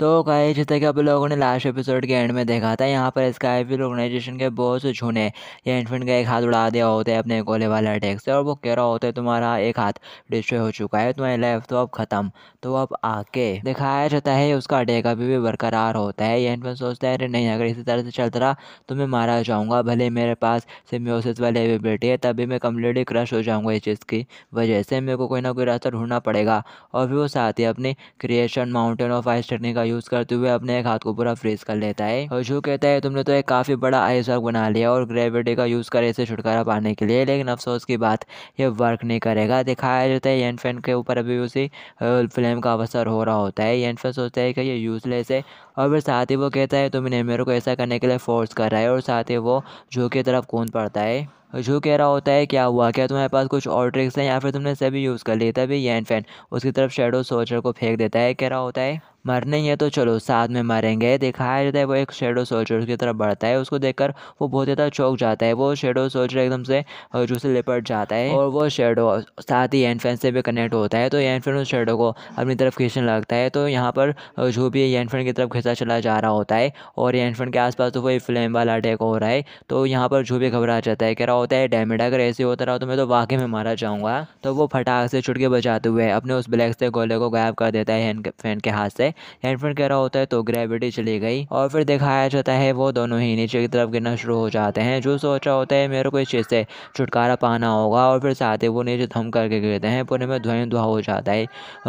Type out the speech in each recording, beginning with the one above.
तो कहे जैसे कि आप लोगों ने लास्ट एपिसोड के एंड में देखा था यहाँ पर स्काईफिल ऑर्गेनाइजेशन के बहुत से छूने या इन्फेंट का एक हाथ उड़ा दिया होता है अपने गोले वाले अटैक से और वो कह रहा होता है तुम्हारा एक हाथ डिस्ट्रॉय हो चुका है तुम्हारी लाइफ तो अब ख़त्म तो अब आके दिखाया जाता है उसका अटैक अभी भी बरकरार होता है ये इन्फेंट सोचता है अरे नहीं अगर इसी तरह से चलता रहा तो मैं मारा जाऊँगा भले मेरे पास सिम्योसिस वाली एबिलिटी है तभी मैं कम्प्लीटली क्रश हो जाऊँगा इस चीज़ की वजह से मेरे को कोई ना कोई रास्ता ढूंढना पड़ेगा और फिर वो साथ ही अपनी creation mountain of ice technique use करते हुए अपने एक हाथ को पूरा फ्रीज कर लेता है और शू कहता है तुमने तो एक काफ़ी बड़ा वर्क बना लिया और ग्रेविटी का यूज़ करे इसे छुटकारा पाने के लिए लेकिन अफसोस की बात यह वर्क नहीं करेगा दिखाया जाता है एंड फैन के ऊपर अभी उसी फ्लेम का अवसर हो रहा होता है एंड फैन सोचता है कि ये यूज़लेस है और फिर साथ ही वो कहता है तुमने मेरे को ऐसा करने के लिए फोर्स कर रहा है और साथ ही वो जू की तरफ कौन पड़ता है जो कह रहा होता है क्या हुआ क्या तुम्हारे पास कुछ और ट्रिक्स हैं या फिर तुमने सभी यूज़ कर लिया तभी यैन फैन उसकी तरफ शेडो सोचर को फेंक देता है कह रहा होता है मरने ही है तो चलो साथ में मरेंगे दिखाया जाता है वो एक शेडो सोल्जर की तरफ बढ़ता है उसको देखकर वो बहुत ज़्यादा चौक जाता है वो शेडो सोल्जर एकदम से जो से लिपट जाता है और वो शेडो साथ ही एनफेन से भी कनेक्ट होता है तो एनफेन उस शेडो को अपनी तरफ खींचने लगता है तो यहाँ पर जो भी एनफेन की तरफ खींचा चला जा रहा होता है और एनफेन के आसपास तो वही फ्लेम वाला अटैक हो रहा है तो यहाँ पर जो भी घबरा जाता है कह रहा होता है डैमेड अगर ऐसे होता रहा तो मैं तो वाकई में मारा जाऊँगा तो वो फटाक से छुटके बजाते हुए अपने उस ब्लैक से गोले को गायब कर देता है फैन के हाथ से हेडफोन गिरा होता है तो ग्रेविटी चली गई और फिर दिखाया जाता है वो दोनों ही नीचे की तरफ गिरना शुरू हो जाते हैं जो सोचा होता है मेरे को इस चीज़ से छुटकारा पाना होगा और फिर साथ ही वो नीचे धम करके गिरते हैं पुणे में धुएं धुआ हो जाता है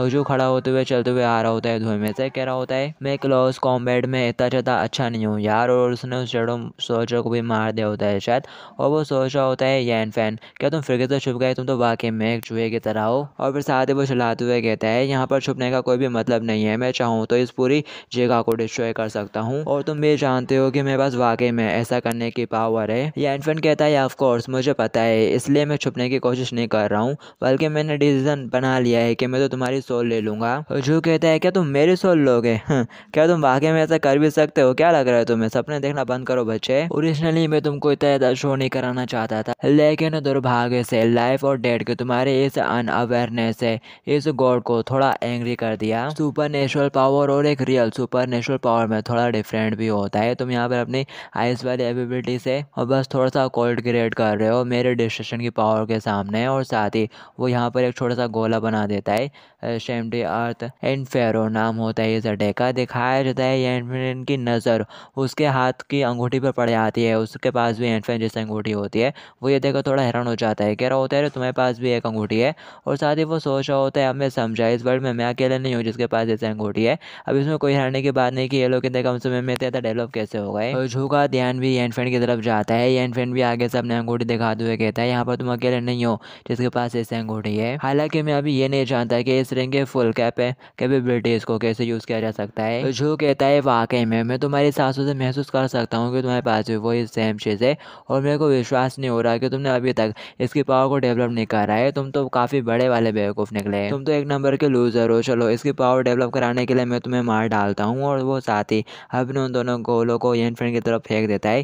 जो खड़ा होते हुए चलते हुए आ रहा होता है धुएं में से कह रहा होता है मैं क्लोज कॉम्बेड में इतना ज़्यादा अच्छा नहीं हूँ यार और उसने उस जड़ों सोचर को भी मार दिया होता है शायद और वो सोच रहा होता है यान फैन क्या तुम फिर से छुप गए तुम तो वाकई में एक चूहे की तरह हो और फिर साथ ही वो चलाते हुए कहता है यहाँ पर छुपने का कोई भी मतलब नहीं है मैं चाहूँ हूँ तो इस पूरी जगह को डिस्ट्रॉय कर सकता हूँ और तुम भी जानते हो कि मेरे पास वाकई में ऐसा करने की पावर है या इनफेंट कहता है ऑफकोर्स मुझे पता है इसलिए मैं छुपने की कोशिश नहीं कर रहा हूँ बल्कि मैंने डिसीजन बना लिया है कि मैं तो तुम्हारी सोल ले लूँगा जो कहता है क्या तुम मेरी सोल लोगे हम्म, क्या तुम वाकई में ऐसा कर भी सकते हो क्या लग रहा है तुम्हें सपने देखना बंद करो बच्चे ओरिजिनली मैं तुमको इतना शो नहीं कराना चाहता था लेकिन दुर्भाग्य से लाइफ और डेड के तुम्हारे इस अन अवेयरनेस है इस गॉड को थोड़ा एंग्री कर दिया सुपर नेचुरल पावर पावर और एक रियल सुपर नेचुरल पावर में थोड़ा डिफरेंट भी होता है तुम यहाँ पर अपनी आइस वाली एबिलिटी से और बस थोड़ा सा कोल्ड क्रिएट कर रहे हो मेरे डिस्ट्रेशन की पावर के सामने और साथ ही वो यहाँ पर एक छोटा सा गोला बना देता है शेमडी अर्थ एंड फेरो नाम होता है इस अटैक का दिखाया जाता है एंटमैन की नज़र उसके हाथ की अंगूठी पर पड़ जाती है उसके पास भी एंटमैन जैसी अंगूठी होती है वो ये देखकर थोड़ा हैरान हो जाता है कह रहा होता है तुम्हारे पास भी एक अंगूठी है और साथ ही वो सोच रहा होता है अब मैं समझा इस वर्ल्ड में मैं अकेले नहीं हूँ जिसके पास जैसे अंगूठी है अब इसमें कोई हराने की बात नहीं कि ये लोग कितने कम समय में ज़्यादा डेवलप कैसे हो गए और झू का ध्यान भी एन फ्रेंड की तरफ जाता है एन फ्रेंड भी आगे से अपने अंगूठी दिखाते हुए कहता है यहाँ पर तुम अकेले नहीं हो जिसके पास ऐसे अंगूठी है हालांकि मैं अभी ये नहीं जानता कि इस रिंग के फुल कैप है कैपेबिलिटी इसको कैसे यूज़ किया जा सकता है जो कहता है वाकई में मैं तुम्हारी सासों से महसूस कर सकता हूँ कि तुम्हारे पास भी वही सेम चीज़ है और मेरे को विश्वास नहीं हो रहा कि तुमने अभी तक इसकी पावर को डेवलप नहीं करा है तुम तो काफ़ी बड़े वाले बेवकूफ़ निकले तुम तो एक नंबर के लूज़र हो चलो इसकी पावर डेवलप कराने के लिए मैं तुम्हें मार डालता हूँ और वो साथ ही अपने उन दोनों गोलों को फ्रेंड की तरफ फेंक देता है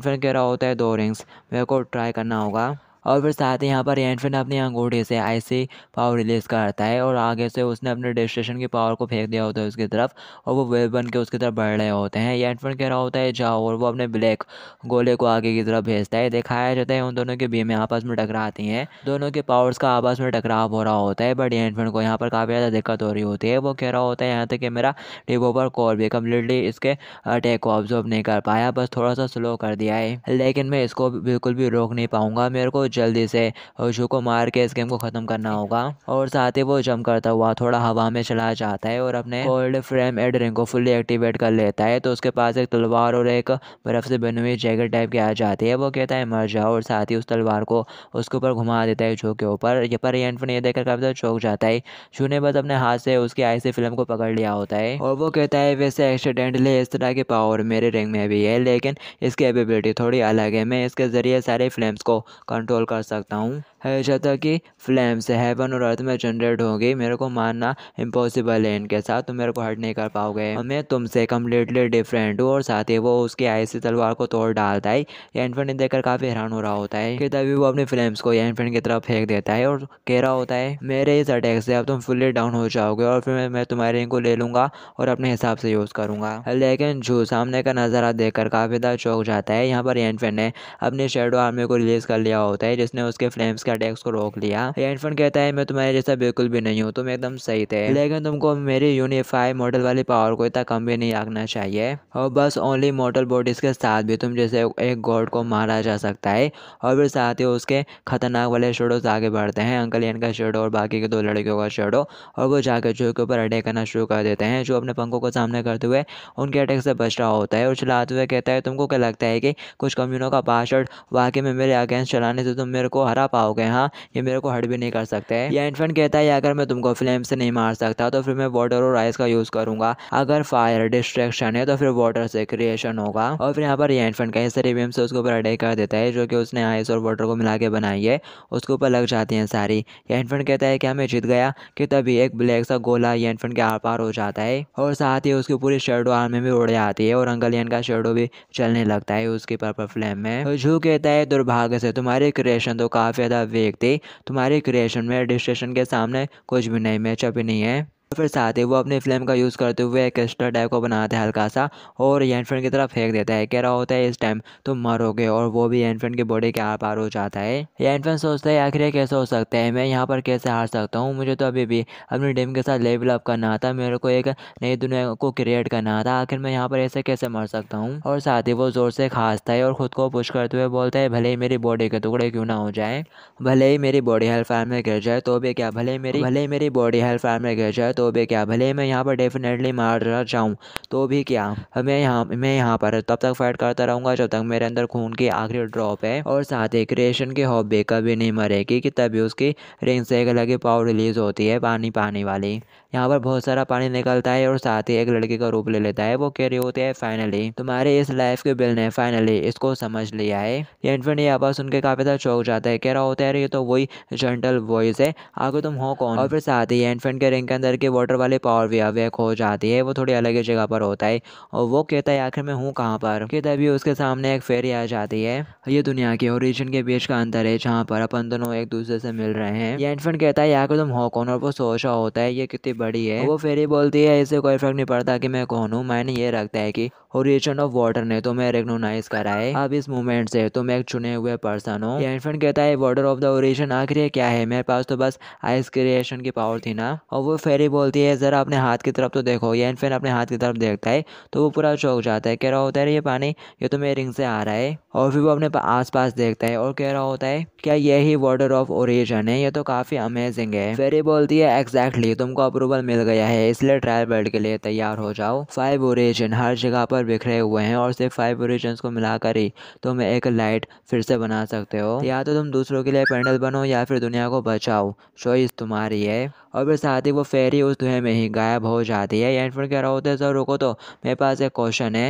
फ्रेंड कह रहा होता है दो रिंग्स मेरे को ट्राई करना होगा और फिर साथ ही यहाँ पर एनफिन अपने अंगूठे से ऐसे पावर रिलीज करता है और आगे से उसने अपने डिस्ट्रेशन की पावर को फेंक दिया होता है उसकी तरफ और वो वेब बन के उसकी तरफ बढ़ रहे होते हैं एनफिन कह रहा होता है जाओ और वो अपने ब्लैक गोले को आगे की तरफ भेजता है दिखाया जाता है उन दोनों की बीमें आपस में टकराती हैं दोनों के पावर्स का आपस में टकराव हो रहा होता है बट एनफिन को यहाँ पर काफ़ी ज़्यादा दिक्कत हो रही होती है वो कह रहा होता है यहाँ तक कि मेरा डिबो पर कॉल भी कम्प्लीटली इसके अटैक को ऑब्जॉर्व नहीं कर पाया बस थोड़ा सा स्लो कर दिया है लेकिन मैं इसको बिल्कुल भी रोक नहीं पाऊंगा मेरे को जल्दी से होशू को मार के इस गेम को ख़त्म करना होगा और साथ ही वो जम करता हुआ थोड़ा हवा में चला जाता है और अपने ओल्ड फ्रेम एड रिंग को फुल्ली एक्टिवेट कर लेता है तो उसके पास एक तलवार और एक बर्फ़ से बनी हुई जैकेट टाइप की आ जाती है वो कहता है मर जाओ और साथ ही उस तलवार को उसके ऊपर घुमा देता है झो के ऊपर ये पर एंटफन ये देखकर काफ़ी ज़्यादा चौक जाता है झू ने बस अपने हाथ से उसकी आई से फिल्म को पकड़ लिया होता है और वो कहता है वैसे एक्सीडेंटली इस तरह की पावर मेरे रिंग में भी है लेकिन इसकी एबिलिटी थोड़ी अलग है मैं इसके ज़रिए सारे फिल्म को कंट्रोल इंस्टॉल कर सकता हूँ है शतर की फ्लेम्स हेवन और अर्थ में जनरेट होगी मेरे को मानना इम्पॉसिबल है इनके साथ तो मेरे को हट नहीं कर पाओगे मैं तुमसे कम्प्लीटली डिफरेंट हूँ और साथ ही वो उसकी आई से तलवार को तोड़ डालता है या इन्फेंट देखकर काफ़ी हैरान हो रहा होता है कि तभी वो अपने फ्लेम्स को या की तरफ फेंक देता है और कह रहा होता है मेरे इस अटैक से अब तुम फुल्ली डाउन हो जाओगे और फिर मैं तुम्हारे इनको ले लूँगा और अपने हिसाब से यूज़ करूँगा लेकिन जो सामने का नज़ारा देखकर काफ़ी ज़्यादा चौक जाता है यहाँ पर एनफेन ने अपनी शेडो आर्मी को रिलीज़ कर लिया होता है है जिसने उसके फ्लेम्स के अटैक्स को रोक लिया ये कहता है मैं तुम्हारे जैसा बिल्कुल भी नहीं हूँ तुम एकदम सही थे लेकिन तुमको मेरे यूनिफाई मॉडल वाली पावर को इतना कम भी नहीं आंकना चाहिए और बस ओनली मॉडल बॉडीज के साथ भी तुम जैसे एक गॉड को मारा जा सकता है और फिर साथ ही उसके खतरनाक वाले शेडोज आगे बढ़ते हैं अंकल एन का शेडो और बाकी के दो लड़कियों का शेडो और वो जाकर चूहे के ऊपर अटैक करना शुरू कर देते हैं जो अपने पंखों को सामने करते हुए उनके अटैक से बच रहा होता है और चलाते हुए कहता है तुमको क्या लगता है कि कुछ कम्यूनों का पार्षद वाकई में मेरे अगेंस्ट चलाने से तुम मेरे को हरा पाओगे हाँ ये मेरे को हट भी नहीं कर सकते या इन्फेंट कहता है अगर मैं तुमको फ्लेम से नहीं मार सकता तो फिर मैं वाटर और आइस का यूज़ करूंगा अगर फायर डिस्ट्रेक्शन है तो फिर वाटर से क्रिएशन होगा और फिर यहाँ पर यह इन्फेंट कहीं सारी बीम से उसके ऊपर अटैक कर देता है जो कि उसने आइस और वाटर को मिला के बनाई है उसके ऊपर लग जाती है सारी ये इन्फेंट कहता है क्या मैं जीत गया कि तभी एक ब्लैक सा गोला ये इन्फेंट के आर पार हो जाता है और साथ ही उसकी पूरी शेडो आर्मी भी उड़ जाती है और अंकल का शेडो भी चलने लगता है उसके पर्पल फ्लेम में झू कहता है दुर्भाग्य से तुम्हारी क्रिएशन क्रिएशन तो काफ़ी ज़्यादा वेग थी तुम्हारी क्रिएशन में रजिस्ट्रेशन के सामने कुछ भी नहीं मैचअप ही नहीं है फिर साथ ही वो अपनी फ्लेम का यूज़ करते हुए एक एक्स्ट्रा टाइप को बनाता है हल्का सा और फ्रेंड की तरफ फेंक देता है कह रहा होता है इस टाइम तुम मरोगे और वो भी एनफ्रेंड की बॉडी के आर पार हो जाता है फ्रेंड सोचता है आखिर कैसे हो सकता है मैं यहाँ पर कैसे हार सकता हूँ मुझे तो अभी भी अपनी टीम के साथ लेवल अप करना था मेरे को एक नई दुनिया को क्रिएट करना था आखिर मैं यहाँ पर ऐसे कैसे मर सकता हूँ और साथ ही वो ज़ोर से खासता है और ख़ुद को पुश करते हुए बोलता है भले ही मेरी बॉडी के टुकड़े क्यों ना हो जाए भले ही मेरी बॉडी हेल्थ फैम में गिर जाए तो भी क्या भले ही मेरी भले ही मेरी बॉडी हेल्थ फैम में गिर जाए तो तो भी क्या भले मैं यहाँ पर डेफिनेटली मारना चाहूँ तो भी क्या मैं यहाँ मैं यहाँ पर तब तक फाइट करता रहूँगा जब तक मेरे अंदर खून की आखिरी ड्रॉप है और साथ ही क्रिएशन की हॉबी कभी नहीं मरेगी कि तभी उसकी रिंग से एक अलग ही पावर रिलीज होती है पानी पानी वाली यहाँ पर बहुत सारा पानी निकलता है और साथ ही एक लड़की का रूप ले लेता है वो कैरी होते हैं फाइनली तुम्हारे इस लाइफ के बिल ने फाइनली इसको समझ लिया है ये इन्फेंट ये आवाज़ सुन के काफ़ी ज़्यादा चौक जाता है कह रहा होता है ये तो वही जेंटल वॉइस है आगे तुम हो कौन और फिर साथ ही एनफेंट के रिंग के अंदर के वाटर वाले पावर भी अवेक हो जाती है वो थोड़ी अलग ही जगह पर होता है और वो कहता है आखिर मैं हूँ कहाँ पर कि तभी उसके सामने एक फेरी आ जाती है ये दुनिया के और रीजन के बीच का अंतर है जहाँ पर अपन दोनों एक दूसरे से मिल रहे हैं ये एनफेंट कहता है आखिर तुम हो कौन और वो सोचा होता है ये कितनी बड़ी है वो फेरी बोलती है इसे कोई फर्क नहीं पड़ता कि मैं कौन हूँ मैंने ये रखता है कि ओरिएशन ऑफ वाटर ने तुम्हें तो रिकनोनाइज करा है अब इस मोमेंट से तुम तो एक चुने हुए पर्सन हो ये कहता है वाटर ऑफ द ओरिएशन आखिर क्या है मेरे पास तो बस आइस क्रिएशन की पावर थी ना और वो फेरी बोलती है जरा अपने हाथ की तरफ तो देखो ये इन्फेंट अपने हाथ की तरफ देखता है तो वो पूरा चौक जाता है कह रहा होता है ये पानी ये तो मेरे रिंग से आ रहा है और फिर वो अपने आस पास देखता है और कह रहा होता है क्या यही वाटर ऑफ ओरिएशन है ये तो काफ़ी अमेजिंग है फेरी बोलती है एग्जैक्टली तुमको अप्रूवल मिल गया है इसलिए ट्रायल बेल्ट के लिए तैयार हो जाओ फाइव ओरिएशन हर जगह पर पर बिखरे हुए हैं और सिर्फ फाइव ओरिजन्स को मिलाकर ही तुम तो एक लाइट फिर से बना सकते हो या तो तुम दूसरों के लिए पैंडल बनो या फिर दुनिया को बचाओ चॉइस तुम्हारी है और फिर साथ ही वो फेरी उस धुएं में ही गायब हो जाती है एंड फिर कह रहा होता है सर रुको तो मेरे पास एक क्वेश्चन है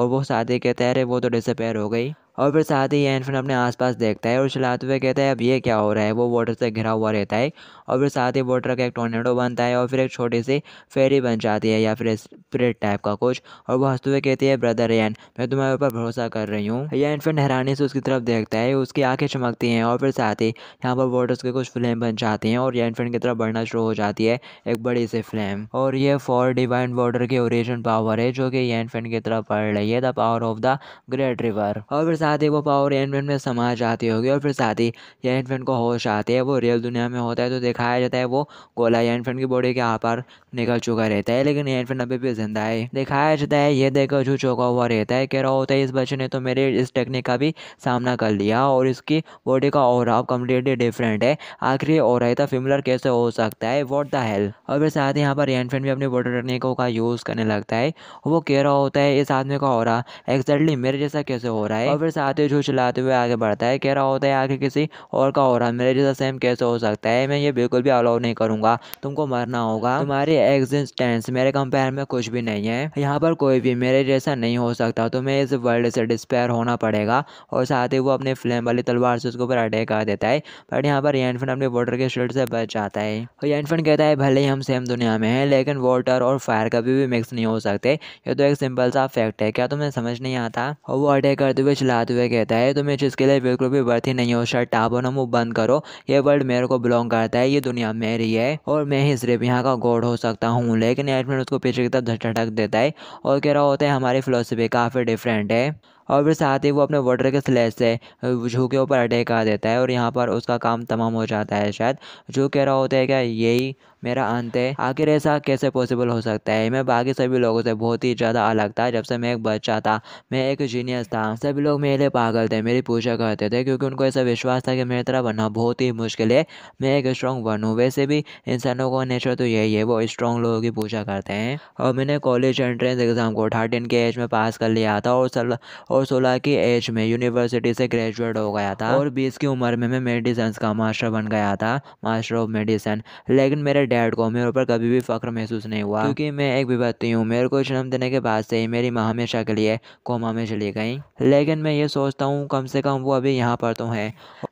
और वो शादी के तहरे वो तो डिसअपेयर हो गई और फिर साथ ही एनफिन अपने आसपास देखता है और चलाते हुए कहता है अब ये क्या हो रहा है वो वाटर से घिरा हुआ रहता है और फिर साथ ही वाटर का एक टोर्नेडो बनता है और फिर एक छोटी सी फेरी बन जाती है या फिर स्प्रिट टाइप का कुछ और वो हंसते हुए कहती है ब्रदर एन मैं तुम्हारे ऊपर भरोसा कर रही हूँ ये एनफिन हैरानी से उसकी तरफ देखता है उसकी आँखें चमकती हैं और फिर साथ ही यहाँ पर वाटर्स के कुछ फ्लेम बन जाती हैं और या एनफिन की तरफ बढ़ना शुरू हो जाती है एक बड़ी सी फ्लेम और ये फॉर डिवाइन वाटर की ओरिजिन पावर है जो कि एनफिन की तरफ बढ़ रही है the power of the great river और फिर साथ ही वो पावर एंटमैन में समा जाती होगी और फिर साथ ही ये एंटमैन को होश आती है वो रियल दुनिया में होता है तो दिखाया जाता है वो गोला एंटमैन की बॉडी के आपार निकल चुका रहता है लेकिन एंटमैन अभी भी जिंदा है दिखाया जाता है ये देखकर जो चौका हुआ रहता है कह रहा होता है इस बच्चे ने तो मेरे इस टेक्निक का भी सामना कर लिया और इसकी बॉडी का और कम्प्लीटली डिफरेंट है आखिर और था फिमलर कैसे हो सकता है वॉट द हेल और फिर साथ ही यहाँ पर एंटमैन भी अपनी बॉडी टेक्निकों का यूज़ करने लगता है वो कह रहा होता है इस आदमी का और एग्जैक्टली मेरे जैसा कैसे हो रहा है और फिर फिर से आते चलाते हुए आगे बढ़ता है कह रहा होता है आगे किसी और का हो रहा मेरे जैसा सेम कैसे हो सकता है मैं ये बिल्कुल भी अलाउ नहीं करूँगा तुमको मरना होगा तुम्हारी एग्जिस्टेंस मेरे कंपेयर में कुछ भी नहीं है यहाँ पर कोई भी मेरे जैसा नहीं हो सकता तुम्हें इस वर्ल्ड से डिस्पेयर होना पड़ेगा और साथ ही वो अपने फ्लेम वाली तलवार से उसके ऊपर अटैक कर देता है बट यहाँ पर एनफन अपने वोटर के शील्ड से बच जाता है और तो एनफन कहता है भले ही हम सेम दुनिया में हैं लेकिन वोटर और फायर कभी भी मिक्स नहीं हो सकते ये तो एक सिंपल सा फैक्ट है क्या तुम्हें समझ नहीं आता और वो अटैक करते हुए चला जाते हुए कहता है तुम्हें जिसके लिए बिल्कुल भी वर्थ ही नहीं हो शर्ट टापो ना मुँह बंद करो ये वर्ल्ड मेरे को बिलोंग करता है ये दुनिया मेरी है और मैं ही सिर्फ यहाँ का गॉड हो सकता हूँ लेकिन एडमिन उसको पीछे की तरफ झटक देता है और कह रहा होता है हमारी फिलोसफी काफ़ी डिफरेंट है और फिर साथ ही वो अपने वाटर के स्लेज से जू के ऊपर अटैक कर देता है और यहाँ पर उसका काम तमाम हो जाता है शायद जू कह रहा होता है क्या यही मेरा अंत है आखिर ऐसा कैसे पॉसिबल हो सकता है मैं बाकी सभी लोगों से बहुत ही ज़्यादा अलग था जब से मैं एक बच्चा था मैं एक जीनियस था सभी लोग मेरे लिए पागल थे मेरी पूजा करते थे क्योंकि उनको ऐसा विश्वास था कि मेरी तरह बनना बहुत ही मुश्किल है मैं एक स्ट्रॉन्ग बनूँ वैसे भी इंसानों का नेचर तो यही है वो स्ट्रॉन्ग लोगों की पूजा करते हैं और मैंने कॉलेज एंट्रेंस एग्ज़ाम को थर्टीन के एज में पास कर लिया था और सल और सोलह की एज में यूनिवर्सिटी से ग्रेजुएट हो गया था और बीस की उम्र में मैं मेडिसन्स का मास्टर बन गया था मास्टर ऑफ मेडिसन लेकिन मेरे डैड को मेरे ऊपर कभी भी फ़ख्र महसूस नहीं हुआ क्योंकि मैं एक विभत्ती हूँ मेरे को जन्म देने के बाद से ही मेरी माँ हमेशा के लिए कोमा में चली गई लेकिन मैं ये सोचता हूँ कम से कम वो अभी यहाँ पर तो हैं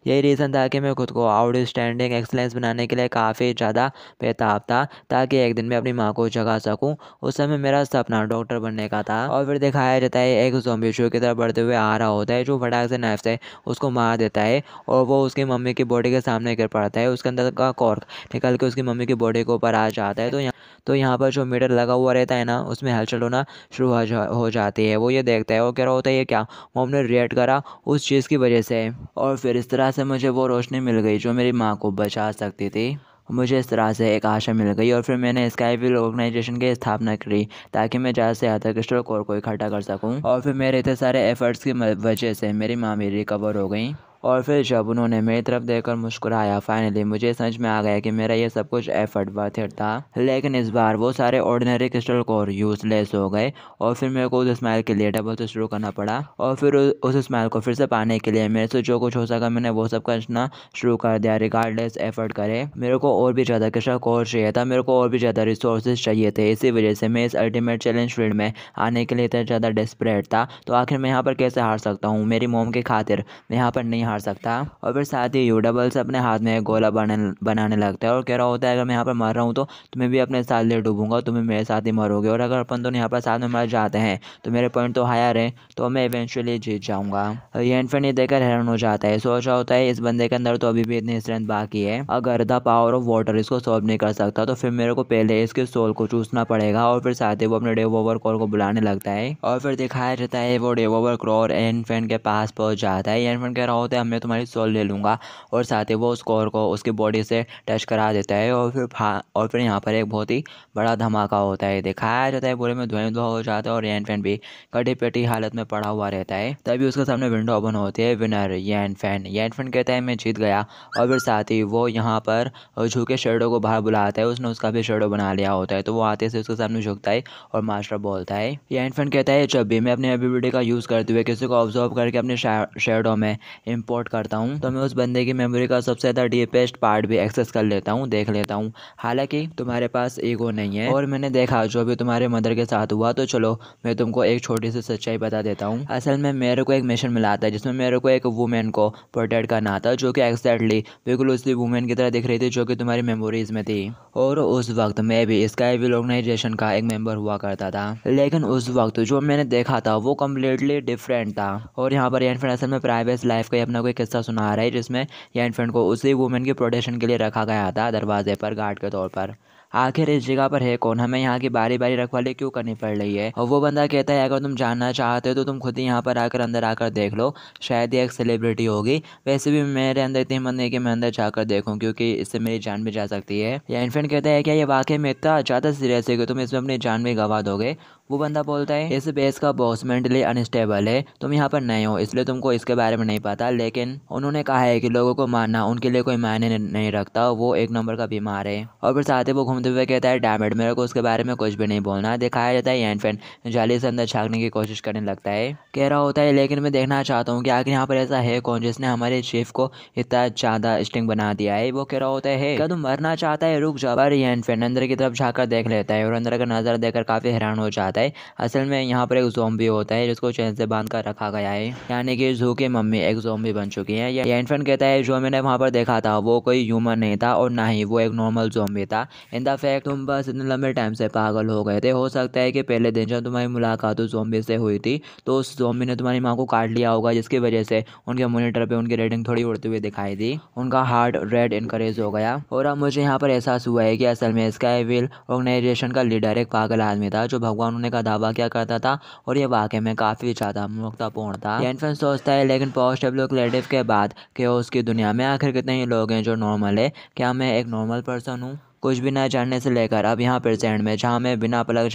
यही रीज़न था कि मैं खुद को आउटस्टैंडिंग एक्सलेंस बनाने के लिए काफ़ी ज़्यादा बेताब था ताकि एक दिन मैं अपनी माँ को जगा सकूँ उस समय मेरा सपना डॉक्टर बनने का था और फिर दिखाया जाता है एक जोम्बी शो की तरफ बढ़ते हुए आ रहा होता है जो फटाक से नाइफ से उसको मार देता है और वो उसकी मम्मी की बॉडी के सामने गिर पड़ता है उसके अंदर का कॉर्क निकल के उसकी मम्मी की घोड़े के ऊपर आ जाता है तो यहाँ तो यहाँ पर जो मीटर लगा हुआ रहता है ना उसमें हलचल होना शुरू हो, जा, हो जाती है वो ये देखता है वो कह रहा होता है ये क्या वो हमने रिएक्ट करा उस चीज़ की वजह से और फिर इस तरह से मुझे वो रोशनी मिल गई जो मेरी माँ को बचा सकती थी मुझे इस तरह से एक आशा मिल गई और फिर मैंने स्काईविल ऑर्गेनाइजेशन की स्थापना करी ताकि मैं ज़्यादा से ज़्यादा क्रिस्टल कोर को इकट्ठा कर सकूं और फिर मेरे इतने सारे एफर्ट्स की वजह से मेरी माँ भी रिकवर हो गई और फिर जब उन्होंने मेरी तरफ देखकर मुस्कुराया फाइनली मुझे समझ में आ गया कि मेरा ये सब कुछ एफर्ट वर्थ इट था लेकिन इस बार वो सारे ऑर्डिनरी क्रिस्टल कोर यूज़लेस हो गए और फिर मेरे को उस स्माइल के लिए डबल से शुरू करना पड़ा और फिर उस स्माइल को फिर से पाने के लिए मेरे से जो कुछ हो सका मैंने वो सब करना शुरू कर दिया रिगार्डलेस एफर्ट करे मेरे को और भी ज़्यादा क्रिस्टल कोर चाहिए था मेरे को और भी ज़्यादा रिसोर्सेज चाहिए थे इसी वजह से मैं इस अल्टीमेट चैलेंज फील्ड में आने के लिए इतना ज़्यादा डेस्परेट था तो आखिर मैं यहाँ पर कैसे हार सकता हूँ मेरी मोम के खातिर मैं यहाँ पर नहीं हार सकता और फिर साथ ही यू डबल से अपने हाथ में एक गोला बनाने बनाने लगता है और कह रहा होता है अगर मैं यहाँ पर मर रहा हूँ तो तुम्हें भी अपने साथ ले डूबूंगा तुम्हें मेरे साथ ही मरोगे और अगर अपन दोनों यहाँ पर साथ में मर जाते हैं तो मेरे पॉइंट तो हायर है तो मैं इवेंचुअली जीत जाऊँगा ये एंड ये देखकर हैरान हो जाता है सोच रहा होता है इस बंदे के अंदर तो अभी भी इतनी स्ट्रेंथ बाकी है अगर द पावर ऑफ वाटर इसको सॉल्व नहीं कर सकता तो फिर मेरे को पहले इसके सोल को चूसना पड़ेगा और फिर साथ ही वो अपने डेव ओवर कॉल को बुलाने लगता है और फिर दिखाया जाता है वो डेव ओवर क्रॉर एनफेंट के पास पहुंच जाता है एनफेंट कह रहा होता है है मैं तुम्हारी सोल ले लूँगा और साथ ही वो उस कोर को उसकी बॉडी से टच करा देता है और फिर और फिर यहाँ पर एक बहुत ही बड़ा धमाका होता है दिखाया जाता है पूरे में ध्वनि धुआ हो जाता है और एन फैन भी कटी पेटी हालत में पड़ा हुआ रहता है तभी उसके सामने विंडो ओपन होती है winner Yan Fan Yan Fan कहता है मैं जीत गया और फिर साथ ही वो यहाँ पर झुके शेडो को बाहर बुलाता है उसने उसका भी शेडो बना लिया होता है तो वो आते से उसके सामने झुकता है और मास्टर बोलता है यैन फैन कहता है जब भी मैं अपने एबिलिटी का यूज़ करते हुए किसी को ऑब्जर्व करके अपने शेडो में इम्पोर्ट करता हूँ तो मैं उस बंदे की मेमोरी का सबसे ज़्यादा डीपेस्ट पार्ट भी एक्सेस कर लेता हूँ देख लेता हूँ हालांकि तुम्हारे पास ईगो नहीं है और मैंने देखा जो भी तुम्हारे मदर के साथ हुआ तो चलो मैं तुमको एक छोटी सी सच्चाई बता देता हूँ असल में मेरे को एक मिशन मिला था जिसमें मेरे को एक वुमेन को प्रोटेक्ट करना था जो कि एक्जैक्टली बिल्कुल उसी वुमेन की तरह दिख रही थी जो कि तुम्हारी मेमोरीज में थी और उस वक्त मैं भी स्काई ऑर्गेनाइजेशन का एक मेंबर हुआ करता था लेकिन उस वक्त जो मैंने देखा था वो कम्प्लीटली डिफरेंट था और यहाँ पर असल में प्राइवेट लाइफ का अपना वुमेन को किस्सा सुना रहा है जिसमें यह इन्फेंट को उसी वुमेन के प्रोटेक्शन के लिए रखा गया था दरवाजे पर गार्ड के तौर पर आखिर इस जगह पर है कौन हमें यहाँ की बारी बारी रखवाली क्यों करनी पड़ रही है और वो बंदा कहता है अगर तुम जानना चाहते हो तो तुम खुद ही यहाँ पर आकर अंदर आकर देख लो शायद ये एक सेलिब्रिटी होगी वैसे भी मेरे अंदर इतनी हिम्मत नहीं कि मैं अंदर जाकर देखूँ क्योंकि इससे मेरी जान भी जा सकती है या इन्फेंट कहता है क्या ये वाकई में इतना ज़्यादा सीरियस है कि तुम इसमें अपनी जान भी गंवा दोगे वो बंदा बोलता है इस बेस का बॉस मेंटली अनस्टेबल है तुम यहाँ पर नए हो इसलिए तुमको इसके बारे में नहीं पता लेकिन उन्होंने कहा है कि लोगों को मारना उनके लिए कोई मायने नहीं रखता वो एक नंबर का बीमार है और फिर साथ ही वो घूमते हुए कहता है डैमेड मेरे को उसके बारे में कुछ भी नहीं बोलना दिखाया जाता है एंड फैंड जाली से अंदर छाकने की कोशिश करने लगता है कह रहा होता है लेकिन मैं देखना चाहता हूँ कि आखिर यहाँ पर ऐसा है कौन जिसने हमारे चीफ को इतना ज़्यादा स्टिंग बना दिया है वो कह रहा होता है क्या तुम मरना चाहता है रुक जा पर अंदर की तरफ झाकर देख लेता है और अंदर का नज़र देकर काफ़ी हैरान हो जाता है जाता है असल में यहाँ पर एक जोम्बी होता है जिसको चैन से बांध कर रखा गया है यानी कि जू की मम्मी एक जोम्बी बन चुकी है या एनफेंट कहता है जो मैंने वहाँ पर देखा था वो कोई ह्यूमन नहीं था और ना ही वो एक नॉर्मल जोम्बी था इन द फैक्ट तुम बस इतने लंबे टाइम से पागल हो गए थे हो सकता है कि पहले दिन जब तुम्हारी मुलाकात उस जोम्बी से हुई थी तो उस जोम्बी ने तुम्हारी माँ को काट लिया होगा जिसकी वजह से उनके मोनिटर पर उनकी रेडिंग थोड़ी उड़ती हुई दिखाई दी उनका हार्ट रेड इनक्रेज हो गया और अब मुझे यहाँ पर एहसास हुआ है कि असल में इसका विल ऑर्गेनाइजेशन का लीडर एक पागल आदमी था जो भगवान उन्हें करने का दावा किया करता था और ये वाकई में काफ़ी ज़्यादा मुक्तापूर्ण था एनफन सोचता तो है लेकिन पोस्ट डेवलपलेटिव के बाद के उसकी दुनिया में आखिर कितने ही लोग हैं जो नॉर्मल है क्या मैं एक नॉर्मल पर्सन हूँ कुछ भी ना जानने से लेकर अब यहाँ पर सेंड में जहाँ मैं बिना प्लग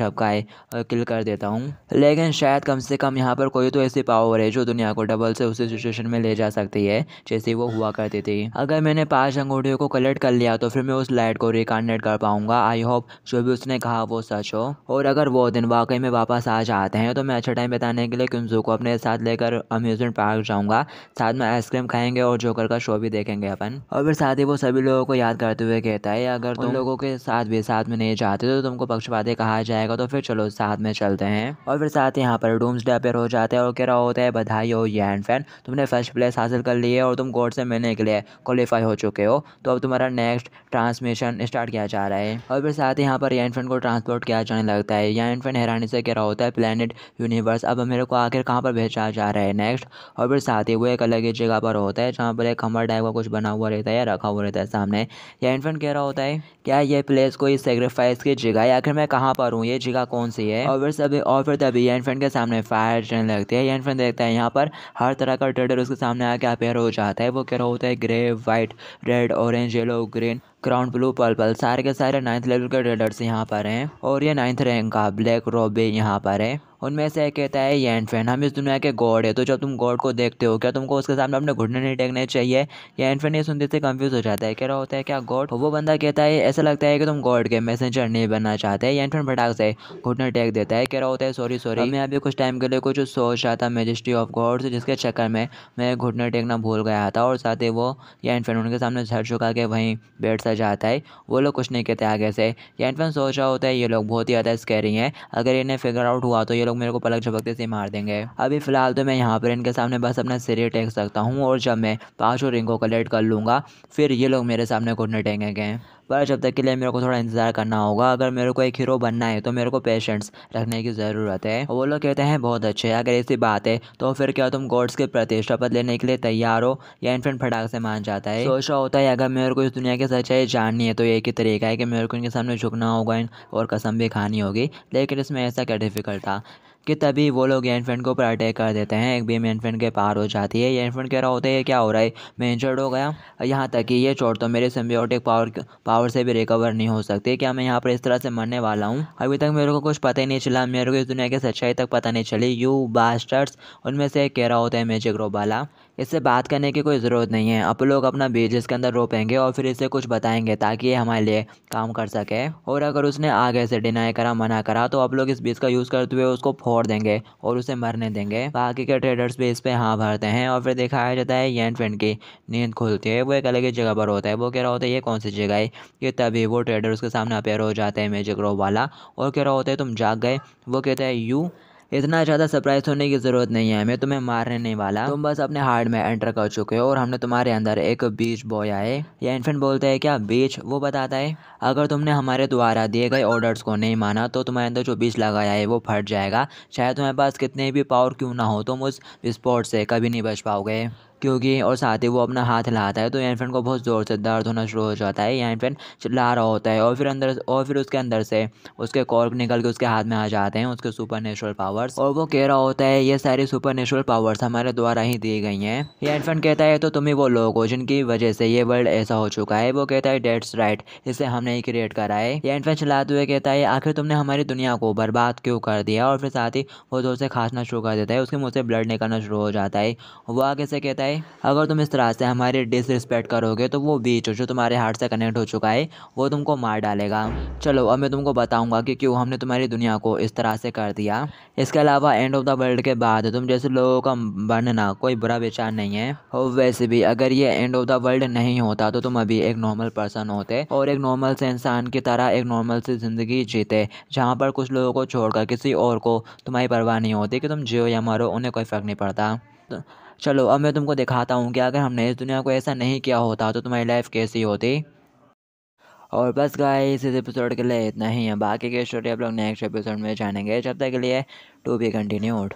और किल कर देता हूँ लेकिन शायद कम से कम यहाँ पर कोई तो ऐसी पावर है जो दुनिया को डबल से उसी सिचुएशन में ले जा सकती है जैसे वो हुआ करती थी अगर मैंने पाँच अंगूठियों को कलेक्ट कर लिया तो फिर मैं उस लाइट को रिकॉन्डेट कर पाऊंगा आई होप जो भी उसने कहा वो सच हो और अगर वो दिन वाकई में वापस आ जाते हैं तो मैं अच्छा टाइम बताने के लिए किन्जू को अपने साथ लेकर अम्यूजमेंट पार्क जाऊंगा साथ में आइसक्रीम खाएंगे और जोकर का शो भी देखेंगे अपन और फिर साथ ही वो सभी लोगों को याद करते हुए कहता है अगर तुम लोगों के साथ भी साथ में नहीं जाते तो तुमको पक्षपाती कहा जाएगा तो फिर चलो साथ में चलते हैं और फिर साथ यहाँ पर डूम्स डेपेयर हो जाते हैं और कह रहा होता है बधाई हो यैन फैन तुमने फर्स्ट प्लेस हासिल कर ली है और तुम गोड से मिलने के लिए क्वालिफाई हो चुके हो तो अब तुम्हारा नेक्स्ट ट्रांसमिशन स्टार्ट किया जा रहा है और फिर साथ ही यहाँ पर यान फैन को ट्रांसपोर्ट किया जाने लगता है या फैन हैरानी से कह रहा होता है प्लानट यूनिवर्स अब मेरे को आखिर कहाँ पर भेजा जा रहा है नेक्स्ट और फिर साथ ही वो एक अलग ही जगह पर होता है जहाँ पर एक कमर टाइप का कुछ बना हुआ रहता है या रखा हुआ रहता है सामने या फैन कह रहा होता है क्या ये प्लेस कोई सेक्रीफाइस की जगह है आखिर मैं कहाँ पर हूँ ये जगह कौन सी है और सभी और फिर तभी एन फ्रेंड के सामने फायर चलने लगती है एन फ्रेंड देखता है यहाँ पर हर तरह का ट्रेडर उसके सामने आके अपेयर हो जाता है वो कह रहा होता है grey white red orange yellow green crown blue purple सारे के सारे नाइन्थ लेवल के ट्रेडर्स यहाँ पर हैं और ये नाइन्थ रैंक का ब्लैक रॉबे यहाँ पर है उनमें से एक कहता है यैन फैन हम इस दुनिया के गॉड है तो जब तुम गॉड को देखते हो क्या तुमको उसके सामने अपने घुटने नहीं टेकने चाहिए यैन फैन ये सुनते से कंफ्यूज हो जाता है कह रहा होता है क्या गॉड वो बंदा कहता है ऐसा लगता है कि तुम गॉड के मैसेंजर नहीं बनना चाहते यैन फैन फटाक से घुटने टेक देता है कह रहा होता है सॉरी सॉरी मैं अभी कुछ टाइम के लिए कुछ सोच रहा था मेजिस्ट्री ऑफ से जिसके चक्कर में मैं घुटने टेकना भूल गया था और साथ ही वो यैन फैन उनके सामने झड़ झुका के वहीं बैठ पूछा जाता है वो लोग कुछ नहीं कहते आगे से ये सोच रहा होता है ये लोग बहुत ही ज़्यादा स्कैरिंग है अगर इन्हें फिगर आउट हुआ तो ये लोग मेरे को पलक झपकते से मार देंगे अभी फ़िलहाल तो मैं यहाँ पर इनके सामने बस अपना सिर टेक सकता हूँ और जब मैं पाँचों को कलेक्ट कर लूँगा फिर ये लोग मेरे सामने घुटने टेंगे पर जब तक के लिए मेरे को थोड़ा इंतज़ार करना होगा अगर मेरे को एक हीरो बनना है तो मेरे को पेशेंस रखने की ज़रूरत है वो लोग कहते हैं बहुत अच्छे अगर ऐसी बात है तो फिर क्या तुम गॉड्स के प्रतिष्ठा पद लेने के लिए तैयार हो या इन्फेंट फटाक से मान जाता है सोचा होता है अगर मेरे को इस दुनिया की सच्चाई जाननी है तो एक ही तरीका है कि मेरे को इनके सामने झुकना होगा और कसम भी खानी होगी लेकिन इसमें ऐसा क्या डिफिकल्ट था कि तभी वो लोग फ्रेंड के ऊपर अटैक कर देते हैं एक बीम फ्रेंड के पार हो जाती है ये फ्रेंड कह रहा होता है क्या हो रहा है मैं इंजर्ड हो गया यहाँ तक कि ये चोट तो मेरे सिम्बियोटिक पावर पावर से भी रिकवर नहीं हो सकती क्या मैं यहाँ पर इस तरह से मरने वाला हूँ अभी तक मेरे को कुछ पता ही नहीं चला मेरे को इस दुनिया की सच्चाई तक पता नहीं चली यू बास्टर्स उनमें से एक कह रहा होता है मैजिक रोबाला इससे बात करने की कोई ज़रूरत नहीं है अब लोग अपना बीज इसके अंदर रोपेंगे और फिर इसे कुछ बताएंगे ताकि ये हमारे लिए काम कर सके और अगर उसने आगे से डिनाई करा मना करा तो अब लोग इस बीज का यूज़ करते हुए उसको फोड़ देंगे और उसे मरने देंगे बाकी के ट्रेडर्स भी इस पर हाँ भरते हैं और फिर दिखाया जाता है येन फेंड की नींद खुलती है वो एक अलग ही जगह पर होता है वो कह रहा होता है ये कौन सी जगह है कि तभी वो ट्रेडर उसके सामने अपेयर हो जाते हैं मेजिक रो वाला और कह रहा होता है तुम जाग गए वो कहते हैं यू इतना ज़्यादा सरप्राइज होने की ज़रूरत नहीं है मैं तुम्हें मारने नहीं वाला तुम बस अपने हार्ट में एंटर कर चुके हो और हमने तुम्हारे अंदर एक बीच बॉय आए या इन्फेंट बोलते हैं क्या बीच वो बताता है अगर तुमने हमारे द्वारा दिए गए ऑर्डर्स को नहीं माना तो तुम्हारे अंदर जो बीज लगाया है वो फट जाएगा शायद तुम्हारे पास कितने भी पावर क्यों ना हो तुम उस विस्फोट से कभी नहीं बच पाओगे क्योंकि और साथ ही वो अपना हाथ हिलाता है तो फ्रेंड को बहुत ज़ोर से दर्द होना शुरू हो जाता है फ्रेंड चिल्ला रहा होता है और फिर अंदर और फिर उसके अंदर से उसके कॉर्क निकल के उसके हाथ में आ जाते हैं उसके सुपर नेचुरल पावर्स और वो कह रहा होता है ये सारी सुपर नेचुरल पावर्स हमारे द्वारा ही दी गई हैं ये एनफेंट कहता है तो तुम ही वो लोग हो जिनकी वजह से ये वर्ल्ड ऐसा हो चुका है वो कहता है डेट्स राइट इसे हमने ही क्रिएट करा है ये एनफेंट चिल्लाते हुए कहता है आखिर तुमने हमारी दुनिया को बर्बाद क्यों कर दिया और फिर साथ ही वो जोर से खांसना शुरू कर देता है उसके मुँह से ब्लड निकलना शुरू हो जाता है वो आगे से कहता है है अगर तुम इस तरह से हमारे डिसरिस्पेक्ट करोगे तो वो बीच जो तुम्हारे हार्ट से कनेक्ट हो चुका है वो तुमको मार डालेगा चलो अब मैं तुमको बताऊँगा कि क्यों हमने तुम्हारी दुनिया को इस तरह से कर दिया इसके अलावा एंड ऑफ द वर्ल्ड के बाद तुम जैसे लोगों का बनना कोई बुरा विचार नहीं है और वैसे भी अगर ये एंड ऑफ द वर्ल्ड नहीं होता तो तुम अभी एक नॉर्मल पर्सन होते और एक नॉर्मल से इंसान की तरह एक नॉर्मल से ज़िंदगी जीते जहाँ पर कुछ लोगों को छोड़कर किसी और को तुम्हारी परवाह नहीं होती कि तुम जियो या मरो उन्हें कोई फ़र्क नहीं पड़ता चलो अब मैं तुमको दिखाता हूँ कि अगर हमने इस दुनिया को ऐसा नहीं किया होता तो तुम्हारी लाइफ कैसी होती और बस गाइस इस एपिसोड के लिए इतना ही है बाकी की स्टोरी आप लोग नेक्स्ट एपिसोड में जानेंगे जब तक के लिए टू बी कंटिन्यूड